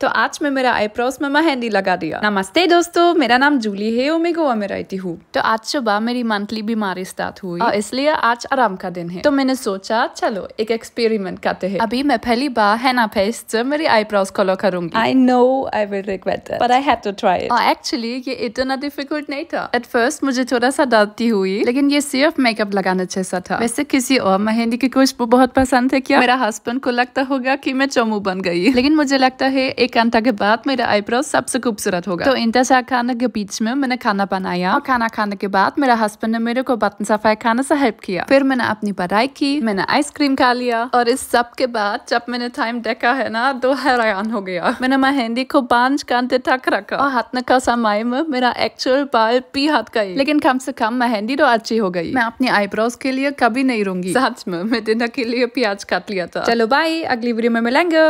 तो आज मैं मेरा आईब्रोज में मेहंदी लगा दिया नमस्ते दोस्तों मेरा नाम जूली है और मैं गोवा में रहती हूँ तो आज सुबह मेरी मंथली बीमारी स्टार्ट हुई और इसलिए आज आराम का दिन है तो मैंने सोचा चलो एक एक्सपेरिमेंट करते हैं अभी मैं पहली बार हैना फेस से मेरी आईब्रोज कलर करूंगी I know I will regret but I had to try it actually ये इतना डिफिकल्ट नहीं था एट फर्स्ट मुझे थोड़ा सा डरती हुई लेकिन ये सिर्फ मेकअप लगाने जैसा था वैसे किसी और मेहंदी की खुशबू बहुत पसंद है क्या मेरा हस्बैंड को लगता होगा की मैं चमू बन गई लेकिन मुझे लगता है एक घंटा के बाद मेरे आईब्रोज सबसे खूबसूरत होगा तो इंतजार खाने के बीच में मैंने खाना बनाया और खाना खाने के बाद मेरा हस्बैंड ने मेरे को बर्तन सफाई खाने से हेल्प किया फिर मैंने अपनी पढ़ाई की मैंने आइसक्रीम खा लिया और इस सब के बाद जब मैंने टाइम देखा है ना तो हैरान हो गया मैंने मेहंदी को पांच घंटे तक रखा और हाथ का समय में मेरा एक्चुअल बाल पी हाथ का लेकिन कम से कम मेहंदी तो अच्छी हो गई मैं अपनी आईब्रोज के लिए कभी नहीं रूंगी साथ में मैं डिनर के लिए प्याज काट लिया था चलो बाई अगली वीडियो में मिलेंगे